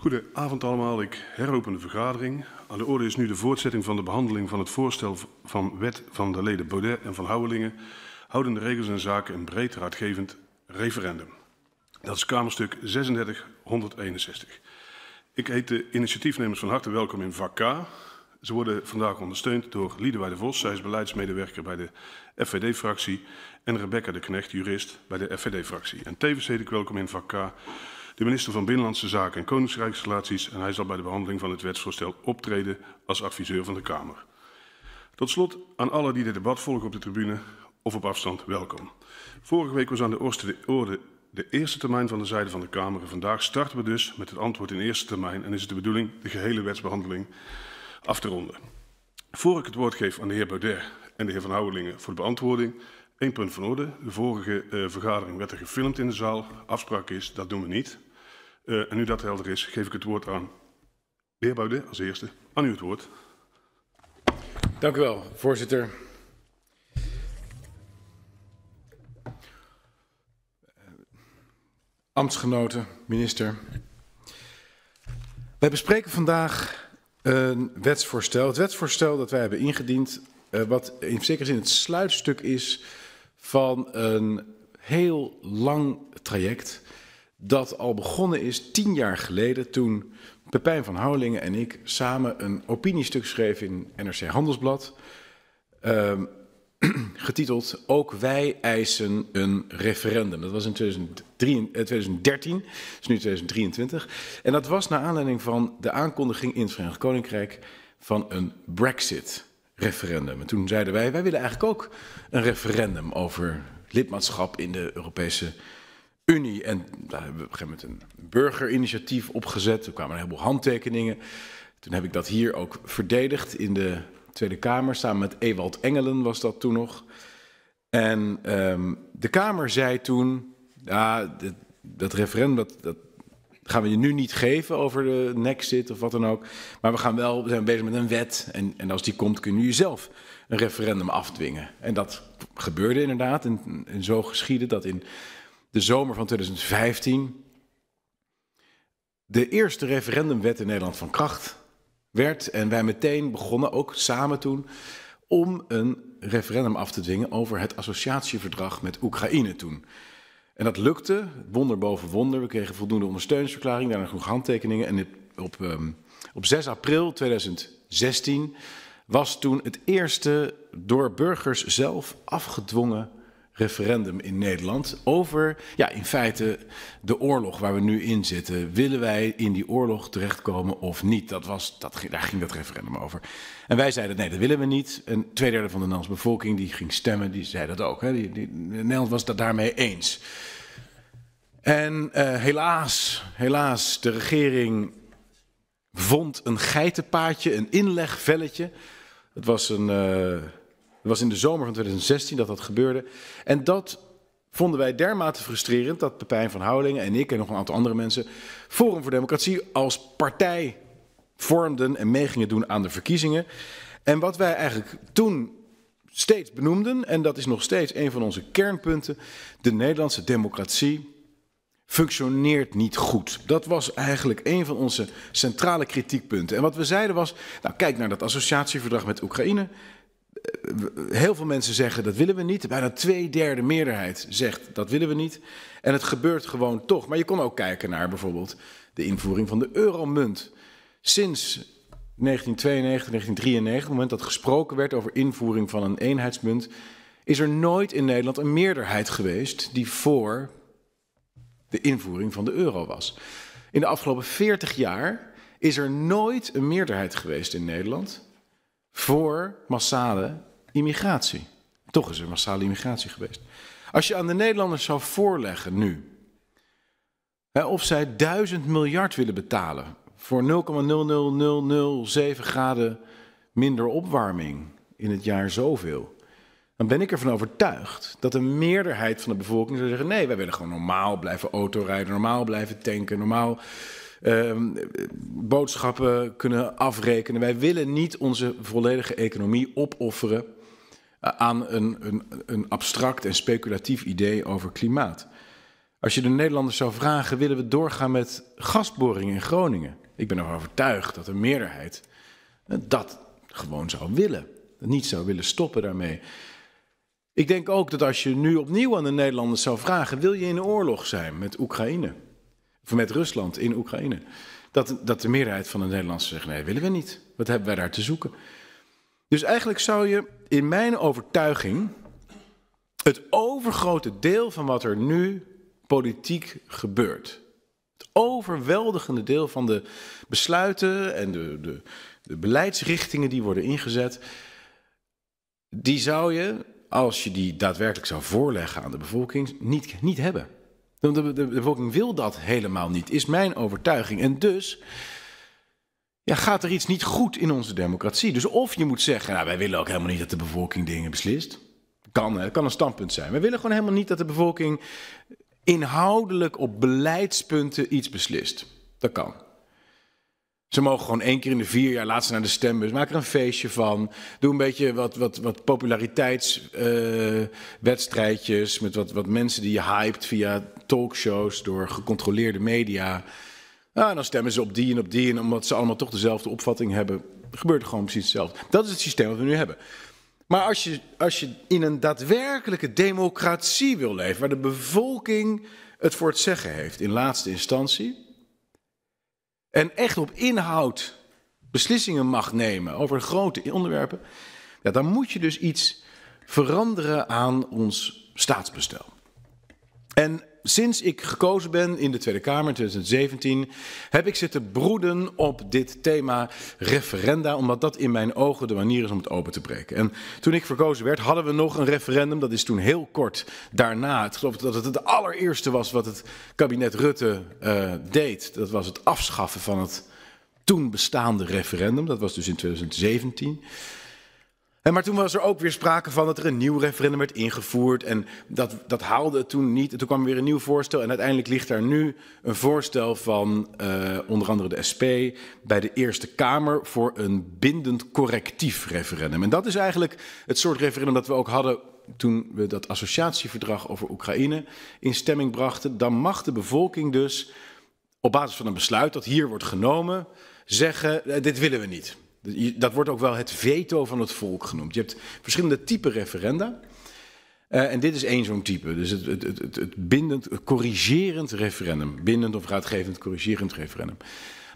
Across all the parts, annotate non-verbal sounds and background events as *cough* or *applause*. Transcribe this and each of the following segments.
Goedenavond allemaal. Ik heropen de vergadering. Aan de orde is nu de voortzetting van de behandeling van het voorstel van wet van de leden Baudet en van Houwelingen. houdende regels en zaken een breed raadgevend referendum. Dat is Kamerstuk 3661. Ik heet de initiatiefnemers van harte welkom in vak K. Ze worden vandaag ondersteund door Liedewij de Vos, zij is beleidsmedewerker bij de FVD-fractie, en Rebecca de Knecht, jurist bij de FVD-fractie. En tevens heet ik welkom in vak K de minister van Binnenlandse Zaken en Koninkrijksrelaties en hij zal bij de behandeling van het wetsvoorstel optreden als adviseur van de Kamer. Tot slot aan alle die dit debat volgen op de tribune of op afstand, welkom. Vorige week was aan de orde de eerste termijn van de zijde van de Kamer en vandaag starten we dus met het antwoord in eerste termijn en is het de bedoeling de gehele wetsbehandeling af te ronden. Voor ik het woord geef aan de heer Baudet en de heer Van Houwelingen voor de beantwoording, één punt van orde. De vorige eh, vergadering werd er gefilmd in de zaal. Afspraak is, dat doen we niet. Uh, en nu dat helder is, geef ik het woord aan de heer Baudet als eerste. Aan u het woord. Dank u wel, voorzitter. Amtsgenoten, minister. Wij bespreken vandaag een wetsvoorstel. Het wetsvoorstel dat wij hebben ingediend, eh, wat in zekere zin het sluitstuk is van een heel lang traject dat al begonnen is tien jaar geleden toen Pepijn van Houwelingen en ik samen een opiniestuk schreven in NRC Handelsblad. Ehm, *clears throat* getiteld Ook wij eisen een referendum. Dat was in 2013, dus eh, is nu 2023. En dat was naar aanleiding van de aankondiging in het Verenigd Koninkrijk van een Brexit-referendum. En toen zeiden wij, wij willen eigenlijk ook een referendum over lidmaatschap in de Europese Unie. Unie. En daar hebben we op een gegeven moment een burgerinitiatief opgezet. Er kwamen een heleboel handtekeningen. Toen heb ik dat hier ook verdedigd in de Tweede Kamer. Samen met Ewald Engelen was dat toen nog. En ehm, de Kamer zei toen, ja, dat referendum dat, dat, gaan we je nu niet geven over de nexit of wat dan ook. Maar we gaan wel, we zijn bezig met een wet. En, en als die komt, kun je zelf een referendum afdwingen. En dat gebeurde inderdaad. En, en zo geschiedde dat in de zomer van 2015 de eerste referendumwet in Nederland van kracht werd. En wij meteen begonnen, ook samen toen, om een referendum af te dwingen over het associatieverdrag met Oekraïne toen. En dat lukte, wonder boven wonder. We kregen voldoende ondersteuningsverklaring, daarna genoeg handtekeningen. En op, ehm, op 6 april 2016 was toen het eerste door burgers zelf afgedwongen referendum in Nederland over, ja, in feite de oorlog waar we nu in zitten. Willen wij in die oorlog terechtkomen of niet? Dat was, dat, daar ging dat referendum over. En wij zeiden, nee, dat willen we niet. En twee derde van de Nederlandse bevolking die ging stemmen, die zei dat ook. Hè? Die, Nederland was dat daarmee eens. En eh, helaas, helaas, de regering vond een geitenpaadje, een inlegvelletje. Het was een... Eh, het was in de zomer van 2016 dat dat gebeurde. En dat vonden wij dermate frustrerend dat Pepijn van Houwelingen en ik en nog een aantal andere mensen Forum voor Democratie als partij vormden en mee gingen doen aan de verkiezingen. En wat wij eigenlijk toen steeds benoemden, en dat is nog steeds een van onze kernpunten, de Nederlandse democratie functioneert niet goed. Dat was eigenlijk een van onze centrale kritiekpunten. En wat we zeiden was, nou kijk naar dat associatieverdrag met Oekraïne heel veel mensen zeggen dat willen we niet. Bijna twee derde meerderheid zegt dat willen we niet. En het gebeurt gewoon toch. Maar je kon ook kijken naar bijvoorbeeld de invoering van de euromunt. Sinds 1992, 1993, het moment dat gesproken werd over invoering van een eenheidsmunt, is er nooit in Nederland een meerderheid geweest die voor de invoering van de euro was. In de afgelopen 40 jaar is er nooit een meerderheid geweest in Nederland voor massale immigratie. Toch is er massale immigratie geweest. Als je aan de Nederlanders zou voorleggen nu, hè, of zij duizend miljard willen betalen voor 0,00007 graden minder opwarming in het jaar zoveel, dan ben ik ervan overtuigd dat een meerderheid van de bevolking zou zeggen: nee, wij willen gewoon normaal blijven autorijden, normaal blijven tanken, normaal Ehm, boodschappen kunnen afrekenen. Wij willen niet onze volledige economie opofferen eh, aan een, een, een abstract en speculatief idee over klimaat. Als je de Nederlanders zou vragen, willen we doorgaan met gasboringen in Groningen? Ik ben ervan overtuigd dat een meerderheid eh, dat gewoon zou willen. Niet zou willen stoppen daarmee. Ik denk ook dat als je nu opnieuw aan de Nederlanders zou vragen: wil je in oorlog zijn met Oekraïne? Of met Rusland in Oekraïne. Dat, dat de meerderheid van de Nederlanders zegt: nee, willen we niet. Wat hebben wij daar te zoeken? Dus eigenlijk zou je, in mijn overtuiging, het overgrote deel van wat er nu politiek gebeurt. Het overweldigende deel van de besluiten en de, de, de beleidsrichtingen die worden ingezet. Die zou je, als je die daadwerkelijk zou voorleggen aan de bevolking, niet, niet hebben. De, de, de bevolking wil dat helemaal niet, is mijn overtuiging. En dus ja, gaat er iets niet goed in onze democratie. Dus of je moet zeggen, nou, wij willen ook helemaal niet dat de bevolking dingen beslist. Kan, dat kan een standpunt zijn. We willen gewoon helemaal niet dat de bevolking inhoudelijk op beleidspunten iets beslist. Dat kan. Ze mogen gewoon één keer in de vier jaar laat ze naar de stembus. Maak er een feestje van. Doe een beetje wat, wat, wat populariteitswedstrijdjes. Eh, met wat, wat mensen die je hyped via talkshows door gecontroleerde media. Nou, en dan stemmen ze op die en op die. En omdat ze allemaal toch dezelfde opvatting hebben, gebeurt gewoon precies hetzelfde. Dat is het systeem wat we nu hebben. Maar als je, als je in een daadwerkelijke democratie wil leven, waar de bevolking het voor het zeggen heeft in laatste instantie en echt op inhoud beslissingen mag nemen over grote onderwerpen, ja, dan moet je dus iets veranderen aan ons staatsbestel. En sinds ik gekozen ben in de Tweede Kamer in 2017, heb ik zitten broeden op dit thema referenda, omdat dat in mijn ogen de manier is om het open te breken. En toen ik verkozen werd, hadden we nog een referendum. Dat is toen heel kort daarna. Ik geloof dat het het allereerste was wat het kabinet Rutte eh, deed. Dat was het afschaffen van het toen bestaande referendum. Dat was dus in 2017. En maar toen was er ook weer sprake van dat er een nieuw referendum werd ingevoerd. En dat, dat haalde toen niet. toen kwam weer een nieuw voorstel. En uiteindelijk ligt daar nu een voorstel van eh, onder andere de SP bij de Eerste Kamer voor een bindend correctief referendum. En dat is eigenlijk het soort referendum dat we ook hadden toen we dat associatieverdrag over Oekraïne in stemming brachten. Dan mag de bevolking dus op basis van een besluit dat hier wordt genomen zeggen: eh, dit willen we niet. Dus dat wordt ook wel het veto van het volk genoemd. Je hebt verschillende typen referenda. Uh, en dit is één zo'n type. Dus het, het, het, het bindend, corrigerend referendum. Bindend of raadgevend, corrigerend referendum.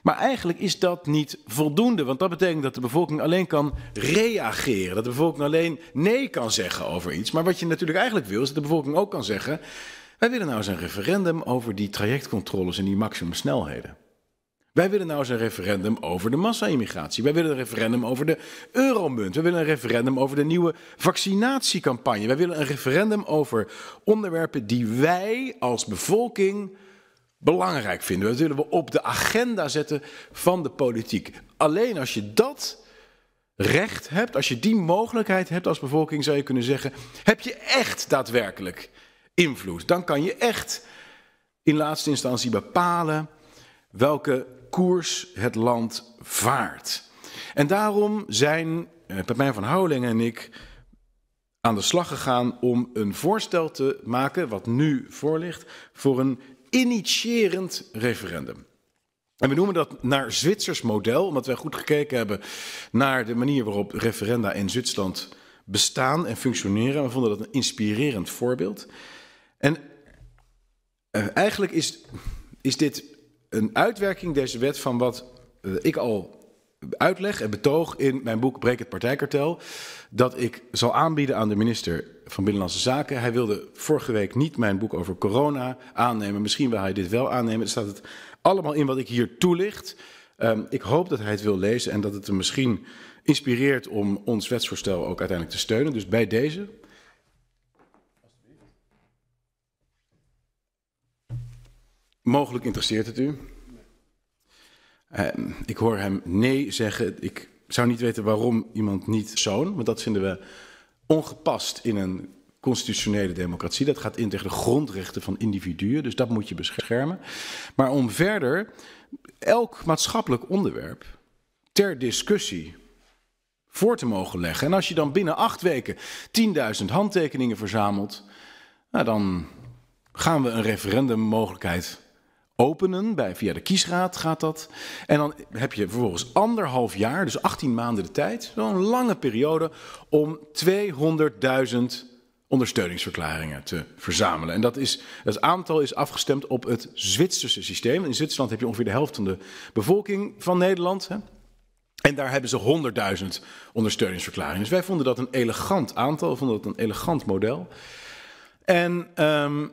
Maar eigenlijk is dat niet voldoende, want dat betekent dat de bevolking alleen kan reageren. Dat de bevolking alleen nee kan zeggen over iets. Maar wat je natuurlijk eigenlijk wil, is dat de bevolking ook kan zeggen: wij willen nou eens een referendum over die trajectcontroles en die maximumsnelheden. Wij willen nou eens een referendum over de massa-immigratie. Wij willen een referendum over de euromunt. Wij willen een referendum over de nieuwe vaccinatiecampagne. Wij willen een referendum over onderwerpen die wij als bevolking belangrijk vinden. Dat willen we op de agenda zetten van de politiek. Alleen als je dat recht hebt, als je die mogelijkheid hebt als bevolking, zou je kunnen zeggen: heb je echt daadwerkelijk invloed? Dan kan je echt in laatste instantie bepalen welke koers het land vaart. En daarom zijn eh, Pepijn van Houwelingen en ik aan de slag gegaan om een voorstel te maken, wat nu voor ligt, voor een initiërend referendum. En we noemen dat naar Zwitsers model, omdat wij goed gekeken hebben naar de manier waarop referenda in Zwitserland bestaan en functioneren. We vonden dat een inspirerend voorbeeld. En eh, eigenlijk is, is dit een uitwerking deze wet van wat eh, ik al uitleg en betoog in mijn boek Breek het Partijkartel. Dat ik zal aanbieden aan de minister van Binnenlandse Zaken. Hij wilde vorige week niet mijn boek over corona aannemen. Misschien wil hij dit wel aannemen. Er staat het allemaal in wat ik hier toelicht. Ehm, ik hoop dat hij het wil lezen en dat het hem misschien inspireert om ons wetsvoorstel ook uiteindelijk te steunen. Dus bij deze Mogelijk interesseert het u. Ehm, ik hoor hem nee zeggen. Ik zou niet weten waarom iemand niet zoon, want dat vinden we ongepast in een constitutionele democratie. Dat gaat in tegen de grondrechten van individuen, dus dat moet je beschermen. Maar om verder elk maatschappelijk onderwerp ter discussie voor te mogen leggen. En als je dan binnen acht weken 10.000 handtekeningen verzamelt, nou dan gaan we een referendummogelijkheid openen. Bij, via de kiesraad gaat dat. En dan heb je vervolgens anderhalf jaar, dus 18 maanden de tijd, zo'n lange periode, om 200.000 ondersteuningsverklaringen te verzamelen. En dat, is, dat aantal is afgestemd op het Zwitserse systeem. In Zwitserland heb je ongeveer de helft van de bevolking van Nederland. Hè? En daar hebben ze 100.000 ondersteuningsverklaringen. Dus wij vonden dat een elegant aantal, vonden dat een elegant model. En ehm,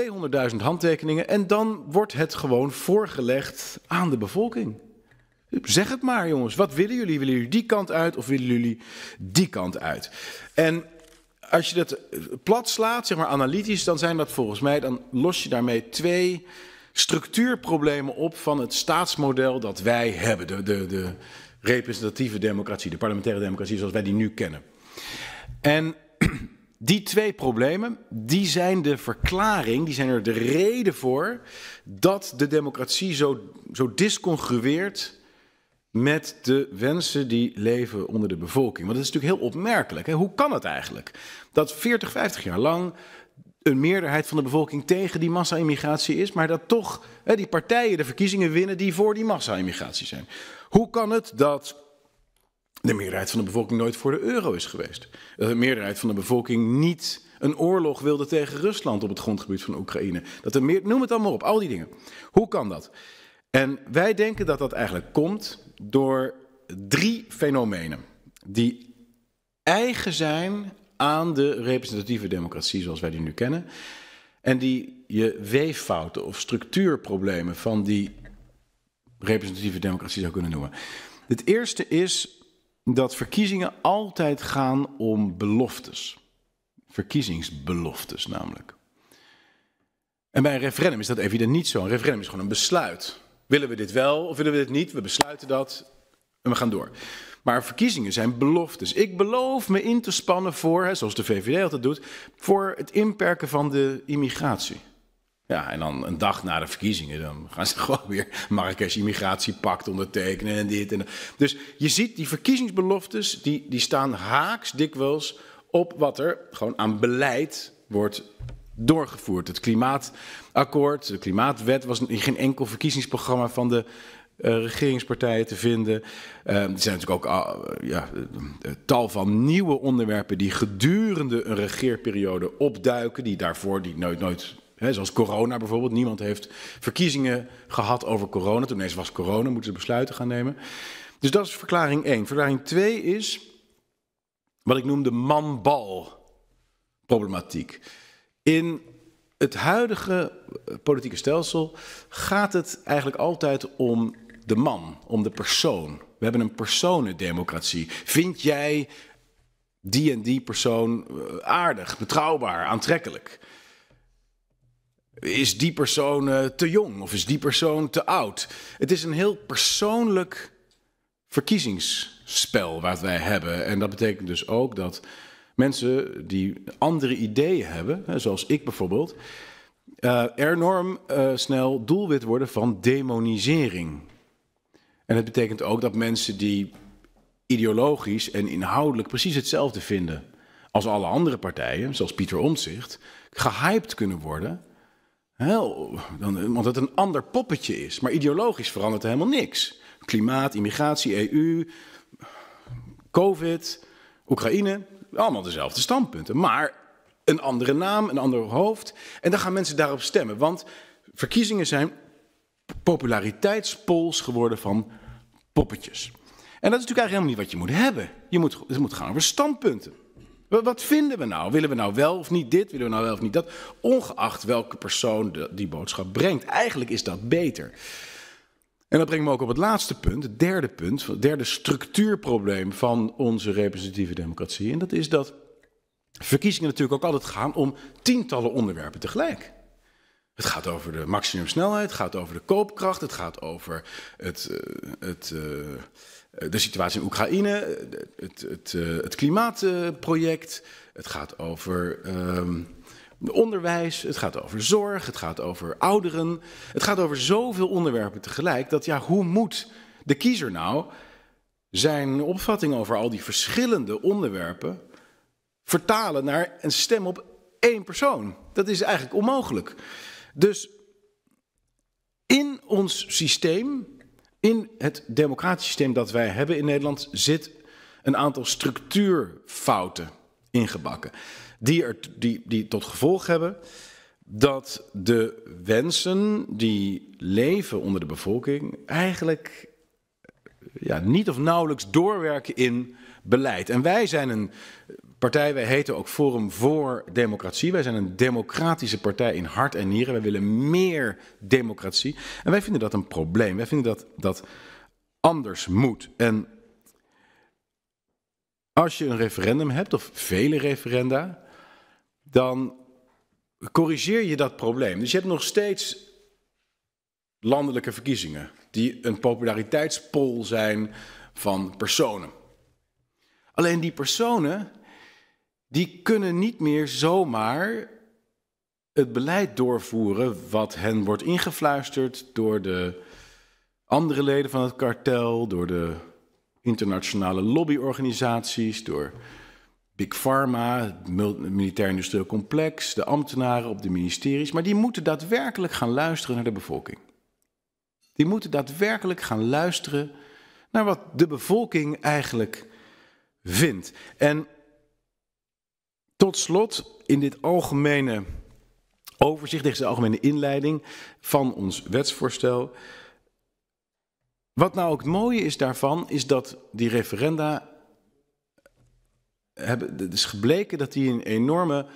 200.000 handtekeningen en dan wordt het gewoon voorgelegd aan de bevolking. Zeg het maar, jongens. Wat willen jullie? Willen jullie die kant uit of willen jullie die kant uit? En als je dat eh, plat slaat, zeg maar analytisch, dan zijn dat volgens mij, dan los je daarmee twee structuurproblemen op van het staatsmodel dat wij hebben. De, de, de representatieve democratie, de parlementaire democratie zoals wij die nu kennen. En die twee problemen, die zijn de verklaring, die zijn er de reden voor dat de democratie zo, zo discongrueert met de wensen die leven onder de bevolking. Want dat is natuurlijk heel opmerkelijk. Hè? Hoe kan het eigenlijk dat 40, 50 jaar lang een meerderheid van de bevolking tegen die massa-immigratie is, maar dat toch hè, die partijen de verkiezingen winnen die voor die massa-immigratie zijn? Hoe kan het dat de meerderheid van de bevolking nooit voor de euro is geweest. Dat eh, de meerderheid van de bevolking niet een oorlog wilde tegen Rusland op het grondgebied van Oekraïne. Dat er meer, noem het allemaal op, al die dingen. Hoe kan dat? En wij denken dat dat eigenlijk komt door drie fenomenen die eigen zijn aan de representatieve democratie zoals wij die nu kennen. En die je weeffouten of structuurproblemen van die representatieve democratie zou kunnen noemen. Het eerste is dat verkiezingen altijd gaan om beloftes. Verkiezingsbeloftes namelijk. En bij een referendum is dat evident niet zo. Een referendum is gewoon een besluit. Willen we dit wel of willen we dit niet? We besluiten dat en we gaan door. Maar verkiezingen zijn beloftes. Ik beloof me in te spannen voor, zoals de VVD altijd doet, voor het inperken van de immigratie. Ja, en dan een dag na de verkiezingen, dan gaan ze *laughs* gewoon weer Marrakesh Immigratiepact ondertekenen en dit en dat. Dus je ziet, die verkiezingsbeloftes, die, die staan haaks dikwijls op wat er gewoon aan beleid wordt doorgevoerd. Het klimaatakkoord, de klimaatwet was in geen enkel verkiezingsprogramma van de uh, regeringspartijen te vinden. Eh, er zijn natuurlijk ook ah, ja, eh, tal van nieuwe onderwerpen die gedurende een regeerperiode opduiken, die daarvoor die nooit, nooit zoals corona bijvoorbeeld. Niemand heeft verkiezingen gehad over corona. Toen eens was corona, moeten ze besluiten gaan nemen. Dus dat is verklaring 1. Verklaring 2 is wat ik noem de manbal-problematiek. In het huidige eh, politieke stelsel gaat het eigenlijk altijd om de man, om de persoon. We hebben een personendemocratie. Vind jij die en die persoon eh, aardig, betrouwbaar, aantrekkelijk? Is die persoon eh, te jong of is die persoon te oud? Het is een heel persoonlijk verkiezingsspel wat wij hebben. En dat betekent dus ook dat mensen die andere ideeën hebben, hè, zoals ik bijvoorbeeld, eh, enorm eh, snel doelwit worden van demonisering. En het betekent ook dat mensen die ideologisch en inhoudelijk precies hetzelfde vinden als alle andere partijen, zoals Pieter Omtzigt, gehyped kunnen worden Heel, dan, omdat het een ander poppetje is. Maar ideologisch verandert er helemaal niks. Klimaat, immigratie, EU, COVID, Oekraïne. Allemaal dezelfde standpunten. Maar een andere naam, een ander hoofd. En dan gaan mensen daarop stemmen. Want verkiezingen zijn populariteitspols geworden van poppetjes. En dat is natuurlijk eigenlijk helemaal niet wat je moet hebben. Je moet, het moet gaan over standpunten. Wat vinden we nou? Willen we nou wel of niet dit? Willen we nou wel of niet dat? Ongeacht welke persoon de, die boodschap brengt. Eigenlijk is dat beter. En dat brengt me ook op het laatste punt, het derde punt, het derde structuurprobleem van onze representatieve democratie. En dat is dat verkiezingen natuurlijk ook altijd gaan om tientallen onderwerpen tegelijk. Het gaat over de maximumsnelheid, het gaat over de koopkracht, het gaat over het. Eh, het eh, eh, de situatie in Oekraïne, eh, het, het, eh, het klimaatproject. Het gaat over ehm, onderwijs, het gaat over zorg, het gaat over ouderen. Het gaat over zoveel onderwerpen tegelijk dat ja, hoe moet de kiezer nou zijn opvatting over al die verschillende onderwerpen vertalen naar een stem op één persoon? Dat is eigenlijk onmogelijk. Dus in ons systeem in het democratische systeem dat wij hebben in Nederland zit een aantal structuurfouten ingebakken. Die, er, die, die tot gevolg hebben dat de wensen die leven onder de bevolking eigenlijk ja, niet of nauwelijks doorwerken in beleid. En wij zijn een partij, wij heten ook Forum voor Democratie. Wij zijn een democratische partij in hart en nieren. Wij willen meer democratie. En wij vinden dat een probleem. Wij vinden dat dat anders moet. En als je een referendum hebt, of vele referenda, dan corrigeer je dat probleem. Dus je hebt nog steeds landelijke verkiezingen, die een populariteitspol zijn van personen. Alleen die personen die kunnen niet meer zomaar het beleid doorvoeren wat hen wordt ingefluisterd door de andere leden van het kartel, door de internationale lobbyorganisaties, door Big Pharma, het militair industrieel complex, de ambtenaren op de ministeries. Maar die moeten daadwerkelijk gaan luisteren naar de bevolking. Die moeten daadwerkelijk gaan luisteren naar wat de bevolking eigenlijk vindt. En tot slot, in dit algemene overzicht, deze algemene inleiding van ons wetsvoorstel. Wat nou ook het mooie is daarvan, is dat die referenda. Hebben, het is gebleken dat die een enorme,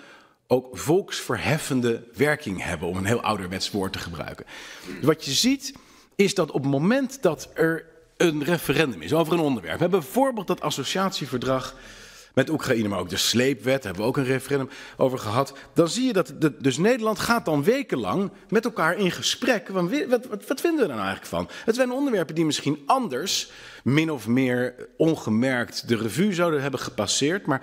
ook volksverheffende werking hebben, om een heel ouderwets woord te gebruiken. Dus wat je ziet, is dat op het moment dat er een referendum is over een onderwerp. We hebben bijvoorbeeld dat associatieverdrag met Oekraïne, maar ook de sleepwet, hebben we ook een referendum over gehad. Dan zie je dat, dus Nederland gaat dan wekenlang met elkaar in gesprek. Wat, wat, wat vinden we er nou eigenlijk van? Het zijn onderwerpen die misschien anders, min of meer ongemerkt, de revue zouden hebben gepasseerd. Maar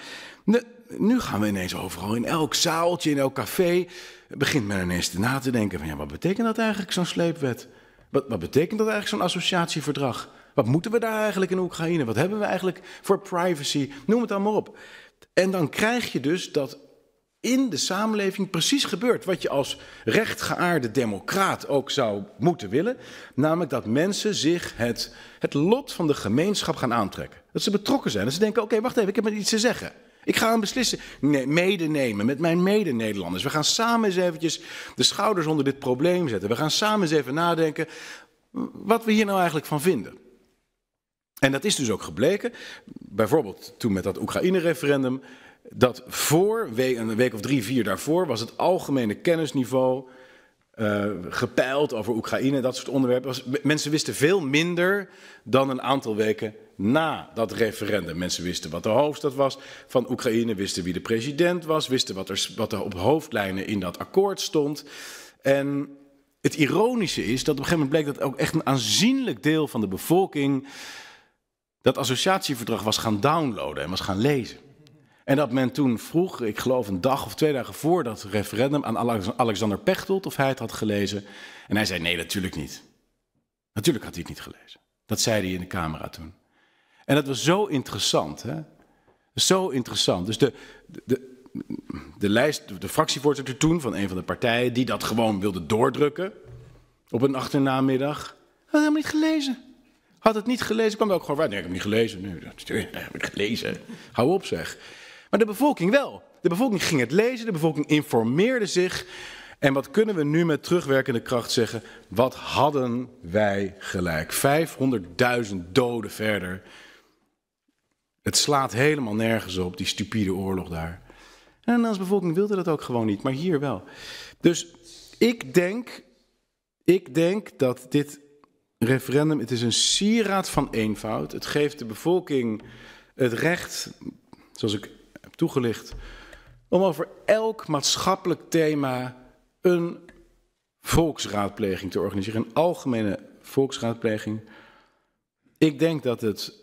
nu gaan we ineens overal, in elk zaaltje, in elk café, begint men ineens na te denken van ja, wat betekent dat eigenlijk, zo'n sleepwet? Wat, wat betekent dat eigenlijk, zo'n associatieverdrag? Wat moeten we daar eigenlijk in Oekraïne? Wat hebben we eigenlijk voor privacy? Noem het allemaal op. En dan krijg je dus dat in de samenleving precies gebeurt wat je als rechtgeaarde democraat ook zou moeten willen. Namelijk dat mensen zich het, het lot van de gemeenschap gaan aantrekken. Dat ze betrokken zijn. Dat ze denken, oké, wacht even, ik heb iets te zeggen. Ik ga een beslissing nee, medenemen met mijn mede-Nederlanders. We gaan samen eens eventjes de schouders onder dit probleem zetten. We gaan samen eens even nadenken wat we hier nou eigenlijk van vinden. En dat is dus ook gebleken, bijvoorbeeld toen met dat Oekraïne-referendum, dat voor, een week of drie, vier daarvoor, was het algemene kennisniveau uh, gepeild over Oekraïne, dat soort onderwerpen. Was, mensen wisten veel minder dan een aantal weken na dat referendum. Mensen wisten wat de hoofdstad was van Oekraïne, wisten wie de president was, wisten wat er, wat er op hoofdlijnen in dat akkoord stond. En het ironische is dat op een gegeven moment bleek dat ook echt een aanzienlijk deel van de bevolking dat associatieverdrag was gaan downloaden en was gaan lezen. En dat men toen vroeg, ik geloof een dag of twee dagen voor dat referendum, aan Alexander Pechtold of hij het had gelezen. En hij zei: Nee, natuurlijk niet. Natuurlijk had hij het niet gelezen. Dat zei hij in de camera toen. En dat was zo interessant. Hè? Zo interessant. Dus de, de, de, lijst, de fractievoorzitter toen van een van de partijen, die dat gewoon wilde doordrukken op een achternamiddag, had helemaal niet gelezen. Had het niet gelezen, kwam er ook gewoon waar. Nee, ik heb het niet gelezen. Nee, dat heb ik gelezen. Hou op zeg. Maar de bevolking wel. De bevolking ging het lezen, de bevolking informeerde zich. En wat kunnen we nu met terugwerkende kracht zeggen? Wat hadden wij gelijk? 500.000 doden verder. Het slaat helemaal nergens op, die stupide oorlog daar. En als bevolking wilde dat ook gewoon niet, maar hier wel. Dus ik denk, ik denk dat dit referendum, het is een sieraad van eenvoud. Het geeft de bevolking het recht, zoals ik heb toegelicht, om over elk maatschappelijk thema een volksraadpleging te organiseren, een algemene volksraadpleging. Ik denk dat het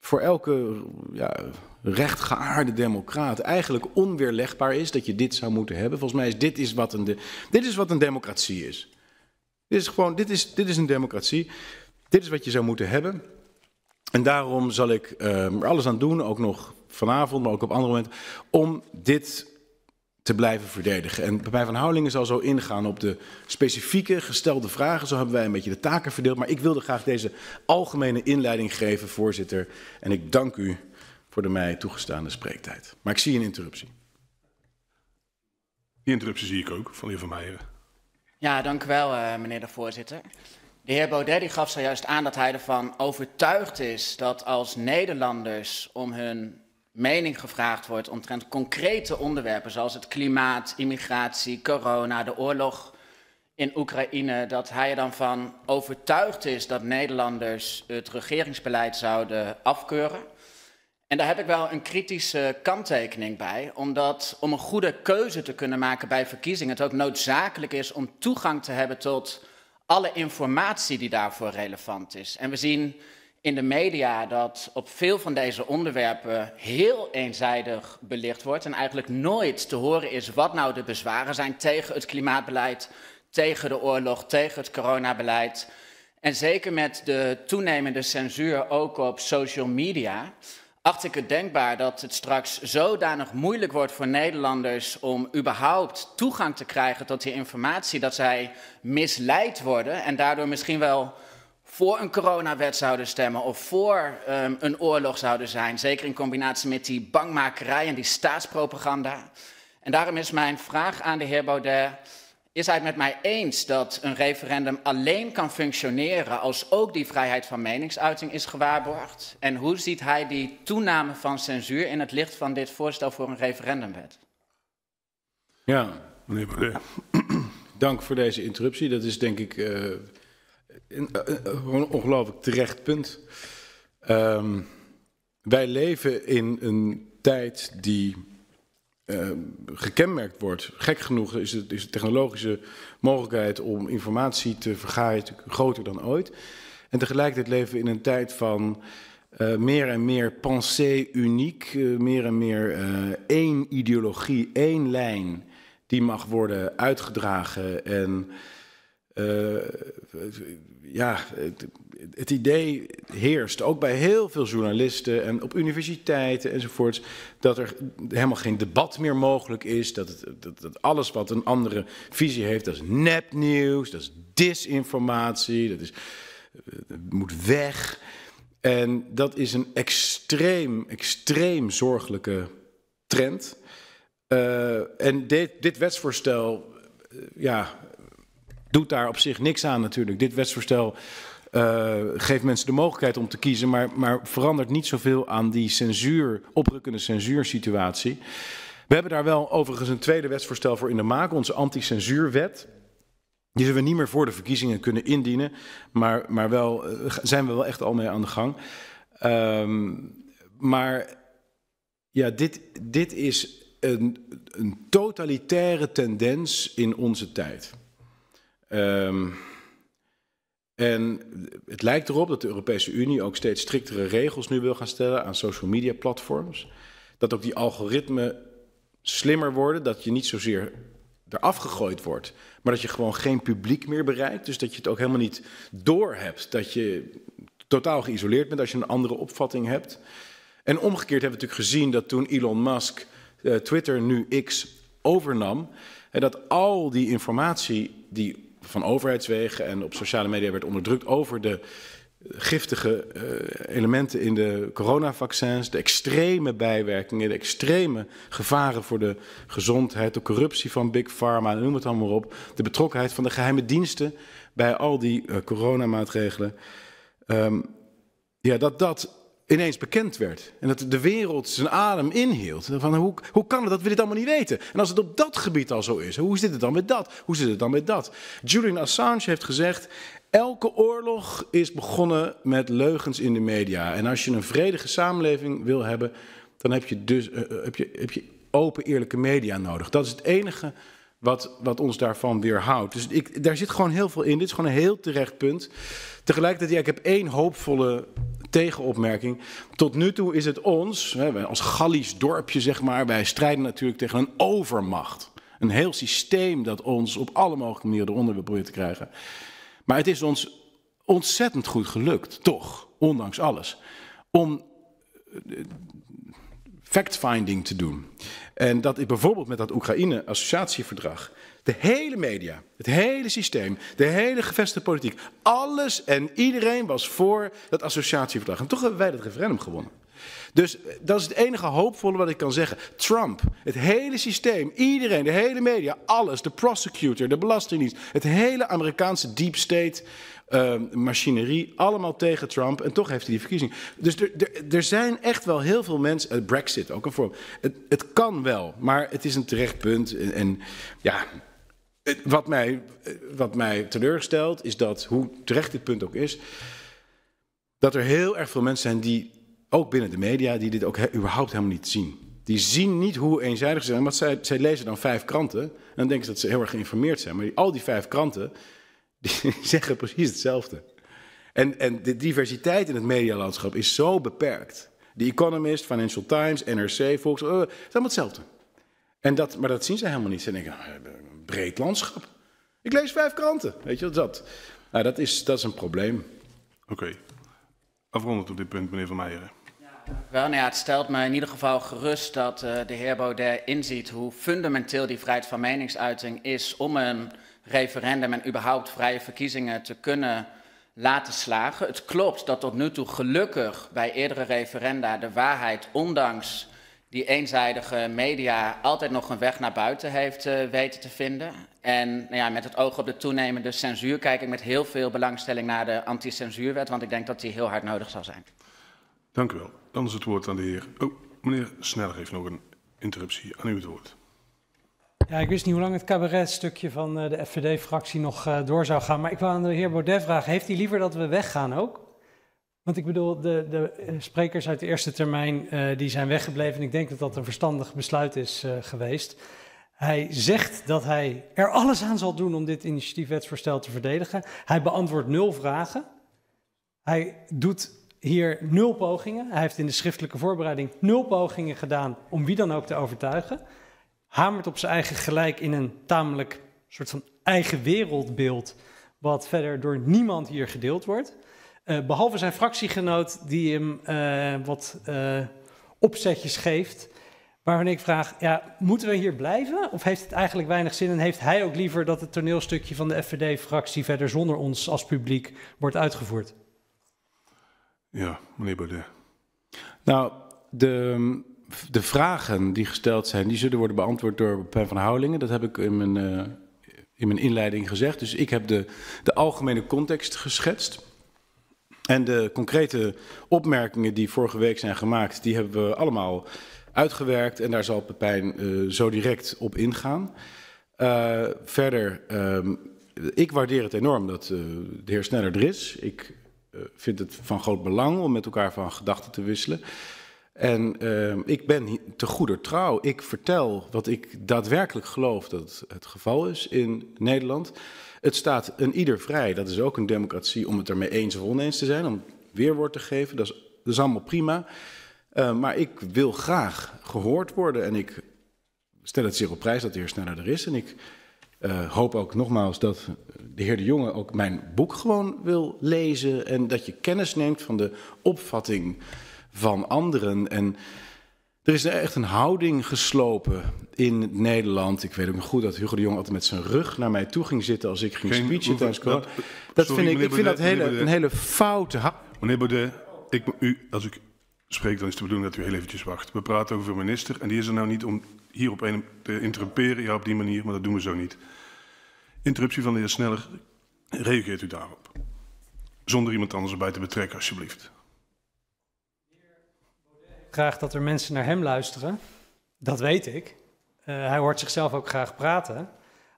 voor elke ja, rechtgeaarde democraat eigenlijk onweerlegbaar is dat je dit zou moeten hebben. Volgens mij is dit is wat een, de, dit is wat een democratie is. Dit is gewoon, dit is, dit is een democratie. Dit is wat je zou moeten hebben. En daarom zal ik ehm, er alles aan doen, ook nog vanavond, maar ook op andere momenten, om dit te blijven verdedigen. En bij mij van Houwelingen zal zo ingaan op de specifieke gestelde vragen. Zo hebben wij een beetje de taken verdeeld. Maar ik wilde graag deze algemene inleiding geven, voorzitter. En ik dank u voor de mij toegestaande spreektijd. Maar ik zie een interruptie. Die interruptie zie ik ook van de heer Van Meijeren. Ja, dank u wel, eh, meneer de voorzitter. De heer Baudet die gaf zojuist aan dat hij ervan overtuigd is dat als Nederlanders om hun mening gevraagd wordt omtrent concrete onderwerpen zoals het klimaat, immigratie, corona, de oorlog in Oekraïne, dat hij er dan van overtuigd is dat Nederlanders het regeringsbeleid zouden afkeuren. En daar heb ik wel een kritische kanttekening bij, omdat om een goede keuze te kunnen maken bij verkiezingen, het ook noodzakelijk is om toegang te hebben tot alle informatie die daarvoor relevant is. En we zien in de media dat op veel van deze onderwerpen heel eenzijdig belicht wordt en eigenlijk nooit te horen is wat nou de bezwaren zijn tegen het klimaatbeleid, tegen de oorlog, tegen het coronabeleid. En zeker met de toenemende censuur ook op social media acht ik het denkbaar dat het straks zodanig moeilijk wordt voor Nederlanders om überhaupt toegang te krijgen tot die informatie dat zij misleid worden en daardoor misschien wel voor een coronawet zouden stemmen of voor um, een oorlog zouden zijn. Zeker in combinatie met die bangmakerij en die staatspropaganda. En daarom is mijn vraag aan de heer Baudet. Is hij het met mij eens dat een referendum alleen kan functioneren als ook die vrijheid van meningsuiting is gewaarborgd? En hoe ziet hij die toename van censuur in het licht van dit voorstel voor een referendumwet? Ja, meneer Baudet. *clears throat* Dank voor deze interruptie. Dat is denk ik eh, eh, eh, een, ongelooflijk terecht punt. Ehm, wij leven in een tijd die eh, gekenmerkt wordt. Gek genoeg is, het, is de technologische mogelijkheid om informatie te vergaren groter dan ooit. En tegelijkertijd leven we in een tijd van uh, meer en meer pensée uniek, eh, meer en meer één ideologie, één lijn die mag worden uitgedragen en eh, ja, het, idee heerst, ook bij heel veel journalisten en op universiteiten enzovoorts, dat er helemaal geen debat meer mogelijk is. Dat, het, dat, alles wat een andere visie heeft, dat is nepnieuws, dat is disinformatie, dat, is, eh, moet weg. En dat is een extreem, extreem zorgelijke trend. Eh, en dit, dit wetsvoorstel ja, doet daar op zich niks aan natuurlijk. Dit wetsvoorstel eh, geeft mensen de mogelijkheid om te kiezen, maar, maar verandert niet zoveel aan die censuur, oprukkende censuursituatie. We hebben daar wel overigens een tweede wetsvoorstel voor in de maak, onze anti-censuurwet. Die zullen we niet meer voor de verkiezingen kunnen indienen, maar, maar wel, eh, zijn we wel echt al mee aan de gang. Ehm, maar ja, dit, dit is een, een totalitaire tendens in onze tijd. Um, en het lijkt erop dat de Europese Unie ook steeds striktere regels nu wil gaan stellen aan social media platforms. Dat ook die algoritmen slimmer worden, dat je niet zozeer eraf gegooid wordt, maar dat je gewoon geen publiek meer bereikt. Dus dat je het ook helemaal niet door hebt, dat je totaal geïsoleerd bent als je een andere opvatting hebt. En omgekeerd hebben we natuurlijk gezien dat toen Elon Musk eh, Twitter nu X overnam, dat al die informatie die van overheidswegen en op sociale media werd onderdrukt over de giftige eh, elementen in de coronavaccins, de extreme bijwerkingen, de extreme gevaren voor de gezondheid, de corruptie van Big Pharma, noem het allemaal op, de betrokkenheid van de geheime diensten bij al die eh, coronamaatregelen. Ehm, ja, dat dat ineens bekend werd. En dat de wereld zijn adem inhield. Van hoe, hoe kan het dat we dit allemaal niet weten? En als het op dat gebied al zo is, hoe zit het dan met dat? Hoe zit het dan met dat? Julian Assange heeft gezegd, elke oorlog is begonnen met leugens in de media. En als je een vredige samenleving wil hebben, dan heb je, dus, eh, eh, heb je, heb je open, eerlijke media nodig. Dat is het enige wat, wat ons daarvan weerhoudt. Dus ik, daar zit gewoon heel veel in. Dit is gewoon een heel terecht punt. Tegelijkertijd, ja, ik heb één hoopvolle tegenopmerking. Tot nu toe is het ons, hè, als Gallisch dorpje zeg maar, wij strijden natuurlijk tegen een overmacht. Een heel systeem dat ons op alle mogelijke manieren eronder wil proberen te krijgen. Maar het is ons ontzettend goed gelukt, toch, ondanks alles, om eh, fact-finding te doen. En dat ik bijvoorbeeld met dat Oekraïne-associatieverdrag. De hele media, het hele systeem, de hele gevestigde politiek, alles en iedereen was voor dat associatieverdrag. En toch hebben wij dat referendum gewonnen. Dus eh, dat is het enige hoopvolle wat ik kan zeggen. Trump, het hele systeem, iedereen, de hele media, alles, de prosecutor, de belastingdienst, het hele Amerikaanse deep state ehm, machinerie, allemaal tegen Trump. En toch heeft hij die verkiezing. Dus er zijn echt wel heel veel mensen. Eh, Brexit ook een vorm. Het, het, kan wel, maar het is een terecht punt. En, ja. wat mij, eh, wat mij teleurstelt is dat, hoe terecht dit punt ook is, dat er heel erg veel mensen zijn die ook binnen de media, die dit ook überhaupt helemaal niet zien. Die zien niet hoe eenzijdig ze zijn, want zij, zij lezen dan vijf kranten. En dan denken ze dat ze heel erg geïnformeerd zijn. Maar die, al die vijf kranten, *laughs* die zeggen precies hetzelfde. En, en de diversiteit in het medialandschap is zo beperkt. The Economist, Financial Times, NRC, Volks, uh, eh, het is allemaal hetzelfde. En dat, maar dat zien ze helemaal niet. Ze denken, ah, een breed landschap. Ik lees vijf kranten, weet je wat dat? Nou, dat is, dat is een probleem. Oké. Okay. Afrondend op dit punt, meneer Van Meijeren. Wel, nou het stelt me in ieder geval gerust dat eh, de heer Baudet inziet hoe fundamenteel die vrijheid van meningsuiting is om een referendum en überhaupt vrije verkiezingen te kunnen laten slagen. Het klopt dat tot nu toe gelukkig bij eerdere referenda de waarheid, ondanks die eenzijdige media, altijd nog een weg naar buiten heeft eh, weten te vinden. En nou ja, met het oog op de toenemende censuur kijk ik met heel veel belangstelling naar de anti-censuurwet, want ik denk dat die heel hard nodig zal zijn. Dank u wel. Dan is het woord aan de heer. Oh, meneer Sneller heeft nog een interruptie. Aan u het woord. Ja, ik wist niet hoe lang het cabaretstukje van eh, de FVD-fractie nog eh, door zou gaan. Maar ik wil aan de heer Baudet vragen: heeft hij liever dat we weggaan ook? Want ik bedoel, de, de eh, sprekers uit de eerste termijn die zijn weggebleven. En ik denk dat dat een verstandig besluit is geweest. Hij zegt dat hij er alles aan zal doen om dit initiatiefwetsvoorstel te verdedigen. Hij beantwoordt nul vragen. Hij doet hier nul pogingen. Hij heeft in de schriftelijke voorbereiding nul pogingen gedaan om wie dan ook te overtuigen. Hamert op zijn eigen gelijk in een tamelijk soort van eigen wereldbeeld, wat verder door niemand hier gedeeld wordt. Eh, behalve zijn fractiegenoot die hem eh, wat eh, opzetjes geeft. Waarvan ik vraag, ja, moeten we hier blijven? Of heeft het eigenlijk weinig zin en heeft hij ook liever dat het toneelstukje van de FVD-fractie verder zonder ons als publiek wordt uitgevoerd? Ja, meneer Baudet. Nou, de, de vragen die gesteld zijn, die zullen worden beantwoord door Pijn van Houwelingen. Dat heb ik in mijn, eh, in mijn inleiding gezegd. Dus ik heb de, de algemene context geschetst. En de concrete opmerkingen die vorige week zijn gemaakt, die hebben we allemaal uitgewerkt. En daar zal Pepijn eh, zo direct op ingaan. Eh, verder, ehm, ik waardeer het enorm dat de heer Sneller er is. Ik eh, vind het van groot belang om met elkaar van gedachten te wisselen. En eh, ik ben te goeder trouw. Ik vertel wat ik daadwerkelijk geloof dat het geval is in Nederland. Het staat een ieder vrij, dat is ook een democratie, om het ermee eens of oneens te zijn, om weerwoord te geven. Dat is, allemaal prima. Eh, maar ik wil graag gehoord worden en ik stel het zeer op prijs dat de heer Sneller er is. En ik uh, hoop ook nogmaals dat de heer De Jonge ook mijn boek gewoon wil lezen. En dat je kennis neemt van de opvatting van anderen. En er is echt een houding geslopen in Nederland. Ik weet ook nog goed dat Hugo de Jonge altijd met zijn rug naar mij toe ging zitten als ik ging Geen, speechen tijdens corona. Dat, vind ik, ik vind dat hele, een hele foute... Meneer Baudet, ik, u, als ik spreek dan is de bedoeling dat u heel eventjes wacht. We praten over een minister en die is er nou niet om hierop een, te interrumperen ja, op die manier, maar dat doen we zo niet. Interruptie van de heer Sneller, reageert u daarop? Zonder iemand anders erbij te betrekken, alsjeblieft. Graag dat er mensen naar hem luisteren, dat weet ik. Eh, hij hoort zichzelf ook graag praten.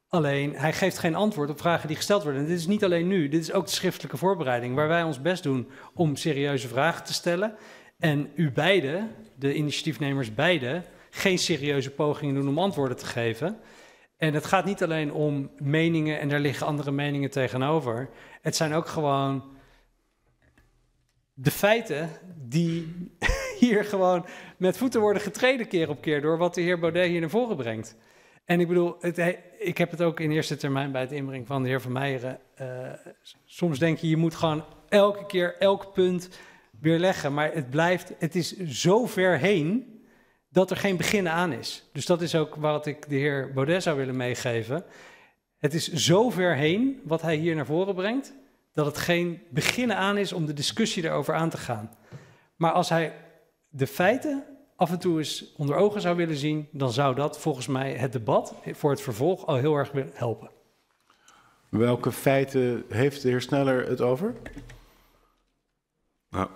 Alleen hij geeft geen antwoord op vragen die gesteld worden. En dit is niet alleen nu, dit is ook de schriftelijke voorbereiding, waar wij ons best doen om serieuze vragen te stellen. En u beiden, de initiatiefnemers beiden, geen serieuze pogingen doen om antwoorden te geven. En het gaat niet alleen om meningen en daar liggen andere meningen tegenover. Het zijn ook gewoon de feiten die *laughs* hier gewoon met voeten worden getreden keer op keer door wat de heer Baudet hier naar voren brengt. En ik bedoel, het, ik heb het ook in eerste termijn bij het inbrengen van de heer Van Meijeren. Eh, soms denk je, je moet gewoon elke keer elk punt weer leggen, Maar het blijft, het is zo ver heen dat er geen begin aan is. Dus dat is ook wat ik de heer Baudet zou willen meegeven. Het is zo heen wat hij hier naar voren brengt, dat het geen beginnen aan is om de discussie erover aan te gaan. Maar als hij de feiten af en toe eens onder ogen zou willen zien, dan zou dat volgens mij het debat voor het vervolg al heel erg helpen. Welke feiten heeft de heer Sneller het over? Nou,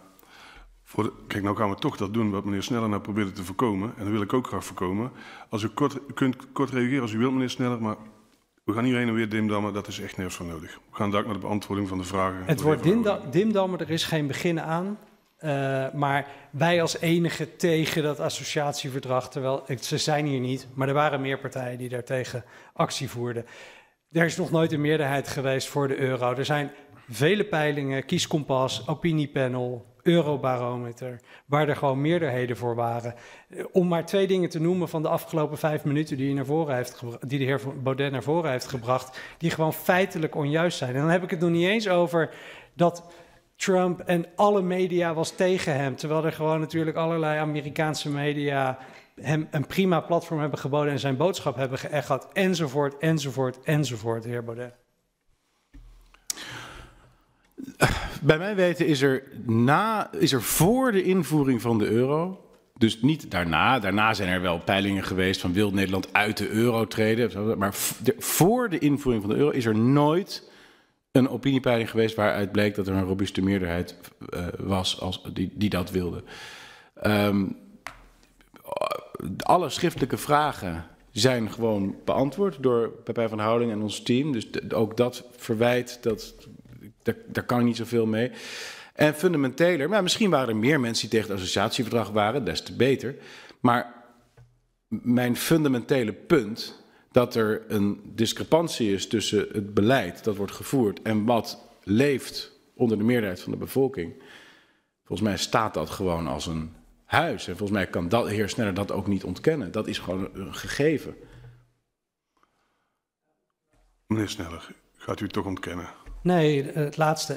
kijk, nou gaan we toch dat doen wat meneer Sneller nou probeerde te voorkomen. En dat wil ik ook graag voorkomen. Als u kort, kunt kort reageren als u wilt, meneer Sneller, maar we gaan hier heen en weer dimdammen, dat is echt nergens van nodig. We gaan daar naar de beantwoording van de vragen. Het wordt dimda dimdammen, er is geen begin aan. Eh, maar wij als enige tegen dat associatieverdrag, terwijl ze zijn hier niet, maar er waren meer partijen die daartegen actie voerden. Er is nog nooit een meerderheid geweest voor de euro. Er zijn vele peilingen, kieskompas, opiniepanel, Eurobarometer, waar er gewoon meerderheden voor waren. Eh, om maar twee dingen te noemen van de afgelopen vijf minuten die, naar voren heeft die de heer Baudet naar voren heeft gebracht, die gewoon feitelijk onjuist zijn. En dan heb ik het nog niet eens over dat Trump en alle media was tegen hem, terwijl er gewoon natuurlijk allerlei Amerikaanse media hem een prima platform hebben geboden en zijn boodschap hebben geëchad enzovoort, enzovoort, enzovoort, de heer Baudet. Bij mijn weten is er, na, is er voor de invoering van de euro. Dus niet daarna. Daarna zijn er wel peilingen geweest van wil Nederland uit de euro treden. Maar voor de invoering van de euro is er nooit een opiniepeiling geweest waaruit bleek dat er een robuuste meerderheid eh, was als, die, die dat wilde. Ehm, alle schriftelijke vragen zijn gewoon beantwoord door Pepijn van Houding en ons team. Dus ook dat verwijt dat daar, kan ik niet zoveel mee. En fundamenteler, maar misschien waren er meer mensen die tegen het associatieverdrag waren, des te beter. Maar mijn fundamentele punt dat er een discrepantie is tussen het beleid dat wordt gevoerd en wat leeft onder de meerderheid van de bevolking. Volgens mij staat dat gewoon als een huis. En volgens mij kan dat, heer Sneller dat ook niet ontkennen. Dat is gewoon een gegeven. Meneer Sneller, gaat u het toch ontkennen? Nee, het laatste.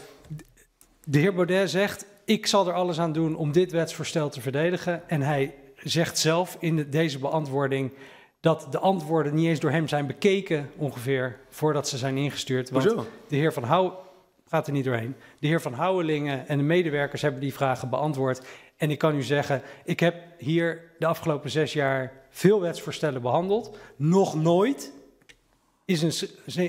De heer Baudet zegt: Ik zal er alles aan doen om dit wetsvoorstel te verdedigen. En hij zegt zelf in deze beantwoording dat de antwoorden niet eens door hem zijn bekeken, ongeveer, voordat ze zijn ingestuurd. Want de heer Van Houw gaat er niet doorheen. De heer Van Houwelingen en de medewerkers hebben die vragen beantwoord. En ik kan u zeggen, ik heb hier de afgelopen zes jaar veel wetsvoorstellen behandeld. Nog nooit is,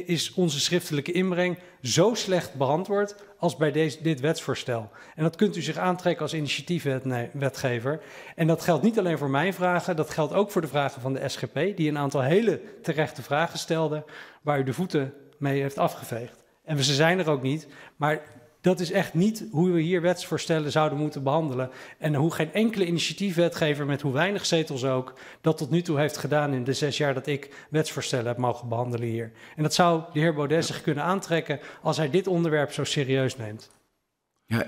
is, onze schriftelijke inbreng zo slecht beantwoord als bij deze, dit wetsvoorstel. En dat kunt u zich aantrekken als initiatiefwetgever. En dat geldt niet alleen voor mijn vragen, dat geldt ook voor de vragen van de SGP, die een aantal hele terechte vragen stelden, waar u de voeten mee heeft afgeveegd. En ze zijn er ook niet, maar dat is echt niet hoe we hier wetsvoorstellen zouden moeten behandelen. En hoe geen enkele initiatiefwetgever, met hoe weinig zetels ook, dat tot nu toe heeft gedaan in de zes jaar dat ik wetsvoorstellen heb mogen behandelen hier. En dat zou de heer Baudet zich kunnen aantrekken als hij dit onderwerp zo serieus neemt. Ja,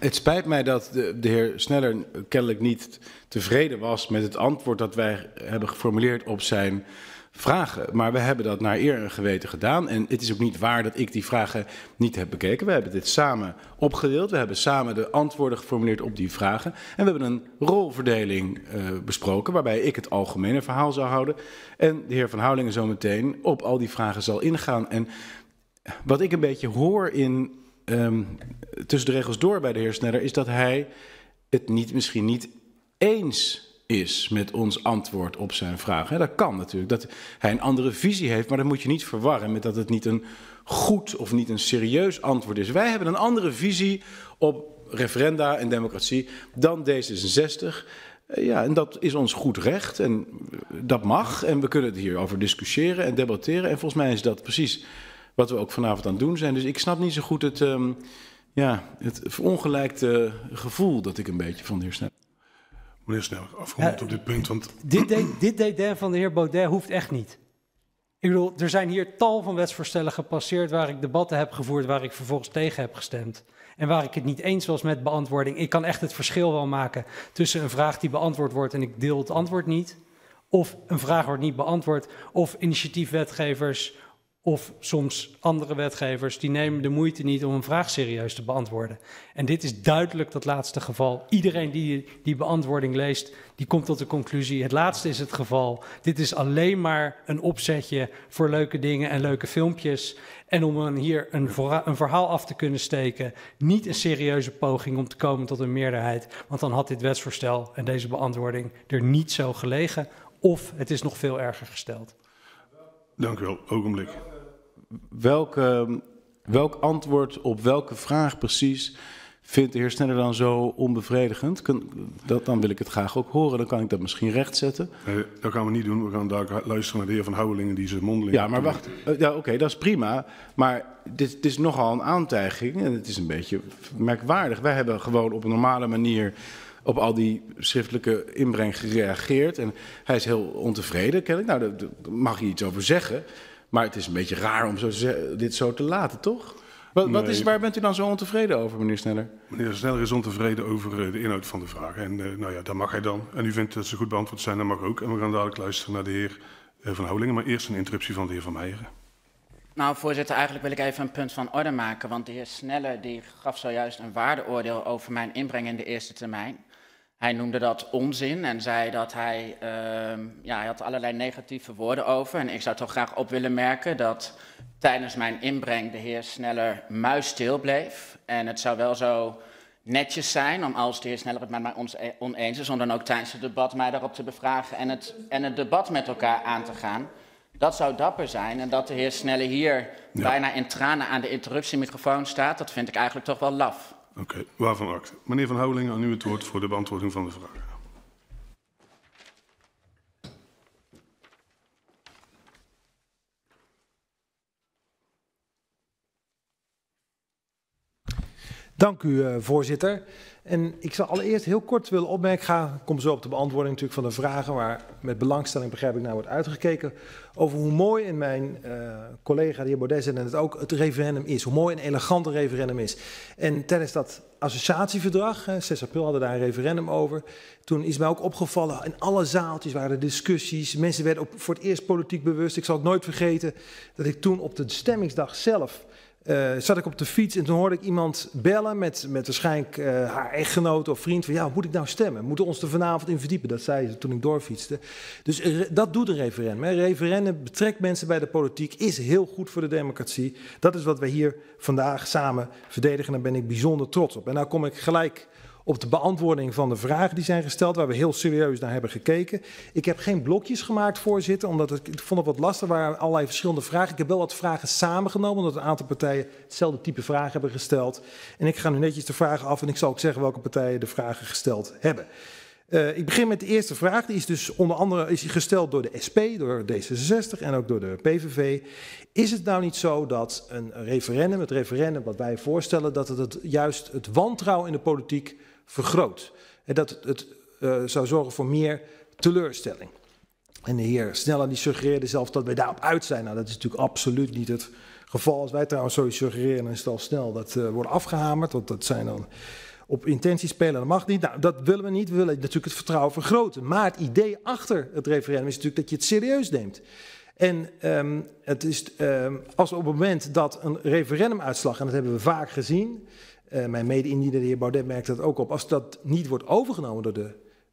het spijt mij dat de, heer Sneller kennelijk niet tevreden was met het antwoord dat wij hebben geformuleerd op zijn vragen. Maar we hebben dat naar eer en geweten gedaan. En het is ook niet waar dat ik die vragen niet heb bekeken. We hebben dit samen opgedeeld. We hebben samen de antwoorden geformuleerd op die vragen. En we hebben een rolverdeling eh, besproken, waarbij ik het algemene verhaal zou houden. En de heer Van Houdingen zo meteen op al die vragen zal ingaan. En wat ik een beetje hoor in, ehm, tussen de regels door bij de heer Sneller, is dat hij het niet, misschien niet eens is met ons antwoord op zijn vraag. dat kan natuurlijk, dat hij een andere visie heeft, maar dat moet je niet verwarren met dat het niet een goed of niet een serieus antwoord is. Wij hebben een andere visie op referenda en democratie dan D66. Eh, ja, en dat is ons goed recht en eh, dat mag en we kunnen het hierover discussiëren en debatteren. En volgens mij is dat precies wat we ook vanavond aan het doen zijn. Dus ik snap niet zo goed het, um, ja, het verongelijkte gevoel dat ik een beetje van de heer Meneer snel afgerond op eh, dit punt. Want... Dit, de, *clears throat* dit Dan van de heer Baudet hoeft echt niet. Ik bedoel, er zijn hier tal van wetsvoorstellen gepasseerd waar ik debatten heb gevoerd, waar ik vervolgens tegen heb gestemd. En waar ik het niet eens was met beantwoording. Ik kan echt het verschil wel maken tussen een vraag die beantwoord wordt en ik deel het antwoord niet. Of een vraag wordt niet beantwoord. Of initiatiefwetgevers of soms andere wetgevers die nemen de moeite niet om een vraag serieus te beantwoorden. En dit is duidelijk dat laatste geval. Iedereen die die beantwoording leest, die komt tot de conclusie: het laatste is het geval. Dit is alleen maar een opzetje voor leuke dingen en leuke filmpjes. En om hier een, een verhaal af te kunnen steken, niet een serieuze poging om te komen tot een meerderheid. Want dan had dit wetsvoorstel en deze beantwoording er niet zo gelegen. Of het is nog veel erger gesteld. Dank u wel. Ogenblik welke, welk antwoord op welke vraag precies vindt de heer Sneller dan zo onbevredigend? dat, dan wil ik het graag ook horen. Dan kan ik dat misschien rechtzetten. Nee, dat gaan we niet doen. We gaan daar luisteren naar de heer Van Houwelingen die zijn mondeling... Ja, maar wacht. Eh, ja, Oké, dat is prima. Maar dit, dit, is nogal een aantijging en het is een beetje merkwaardig. Wij hebben gewoon op een normale manier op al die schriftelijke inbreng gereageerd. En hij is heel ontevreden, ik. Nou, daar mag je iets over zeggen. Maar het is een beetje raar om zo dit zo te laten, toch? Wat, is, waar bent u dan zo ontevreden over, meneer Sneller? Meneer Sneller is ontevreden over eh, de inhoud van de vraag. En eh, nou ja, dat mag hij dan. En u vindt dat ze goed beantwoord zijn, dat mag ook. En we gaan dadelijk luisteren naar de heer eh, Van Houwelingen. Maar eerst een interruptie van de heer Van Meijeren. Nou, voorzitter, eigenlijk wil ik even een punt van orde maken. Want de heer Sneller die gaf zojuist een waardeoordeel over mijn inbreng in de eerste termijn. Hij noemde dat onzin en zei dat hij, ehm, ja, hij had allerlei negatieve woorden over. En ik zou toch graag op willen merken dat tijdens mijn inbreng de heer Sneller muisstil bleef. En het zou wel zo netjes zijn om als de heer Sneller het met mij eh, oneens is, om dan ook tijdens het debat mij daarop te bevragen en het, en het debat met elkaar aan te gaan. Dat zou dapper zijn. En dat de heer Sneller hier bijna in tranen aan de interruptiemicrofoon staat, dat vind ik eigenlijk toch wel laf. Oké, waarvan acte. Meneer Van Houwelingen, aan u het woord voor de beantwoording van de vraag. Dank u, eh, voorzitter. En ik zal allereerst heel kort willen opmerken, ga, kom zo op de beantwoording natuurlijk van de vragen, waar met belangstelling begrijp ik nou wordt uitgekeken, over hoe mooi en mijn eh, collega, de heer Baudet en het ook, het referendum is. Hoe mooi en elegant een referendum is. En tijdens dat associatieverdrag, hè, 6 april hadden daar een referendum over, toen is mij ook opgevallen, in alle zaaltjes waren discussies, mensen werden op, voor het eerst politiek bewust. Ik zal het nooit vergeten dat ik toen op de stemmingsdag zelf eh, zat ik op de fiets en toen hoorde ik iemand bellen met, met waarschijnlijk eh, haar echtgenoot of vriend. Van ja, hoe moet ik nou stemmen? We moeten ons er vanavond in verdiepen? Dat zei ze toen ik doorfietste. Dus eh, dat doet een referendum. Een referendum betrekt mensen bij de politiek, is heel goed voor de democratie. Dat is wat wij hier vandaag samen verdedigen en daar ben ik bijzonder trots op. En nou kom ik gelijk op de beantwoording van de vragen die zijn gesteld, waar we heel serieus naar hebben gekeken. Ik heb geen blokjes gemaakt, voorzitter, omdat ik, ik vond het wat lastig. Er waren allerlei verschillende vragen. Ik heb wel wat vragen samengenomen, omdat een aantal partijen hetzelfde type vragen hebben gesteld. En ik ga nu netjes de vragen af en ik zal ook zeggen welke partijen de vragen gesteld hebben. Eh, ik begin met de eerste vraag. Die is dus onder andere is gesteld door de SP, door D66 en ook door de PVV. Is het nou niet zo dat een referendum, het referendum wat wij voorstellen, dat het, het juist het wantrouwen in de politiek vergroot. En dat het uh, zou zorgen voor meer teleurstelling. En de heer Sneller die suggereerde zelfs dat wij daarop uit zijn. Nou, dat is natuurlijk absoluut niet het geval. Als wij trouwens zoiets suggereren, dan is het al snel dat uh, wordt afgehamerd. Want dat zijn dan op intentie spelen, dat mag niet. Nou, dat willen we niet. We willen natuurlijk het vertrouwen vergroten. Maar het idee achter het referendum is natuurlijk dat je het serieus neemt. En um, het is, um, als op het moment dat een referendumuitslag, en dat hebben we vaak gezien, eh, mijn mede-indiener, de heer Baudet, merkt dat ook op. Als dat niet wordt overgenomen door de,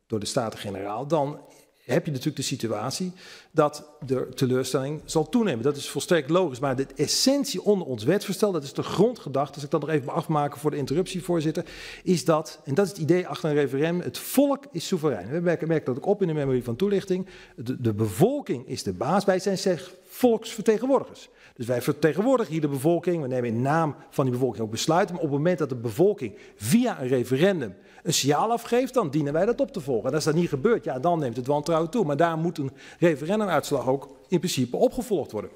door de Staten-Generaal, dan heb je natuurlijk de situatie dat de teleurstelling zal toenemen. Dat is volstrekt logisch. Maar de essentie onder ons wetverstel, dat is de grondgedachte, als ik dat nog even afmaken voor de interruptie, voorzitter, is dat, en dat is het idee achter een referendum, het volk is soeverein. We merken, dat ook op in de memorie van toelichting. De, de bevolking is de baas. Wij zijn zeg, volksvertegenwoordigers. Dus wij vertegenwoordigen hier de bevolking, we nemen in naam van die bevolking ook besluiten, maar op het moment dat de bevolking via een referendum een signaal afgeeft, dan dienen wij dat op te volgen. En als dat niet gebeurt, ja, dan neemt het wantrouwen toe. Maar daar moet een referendumuitslag ook in principe opgevolgd worden.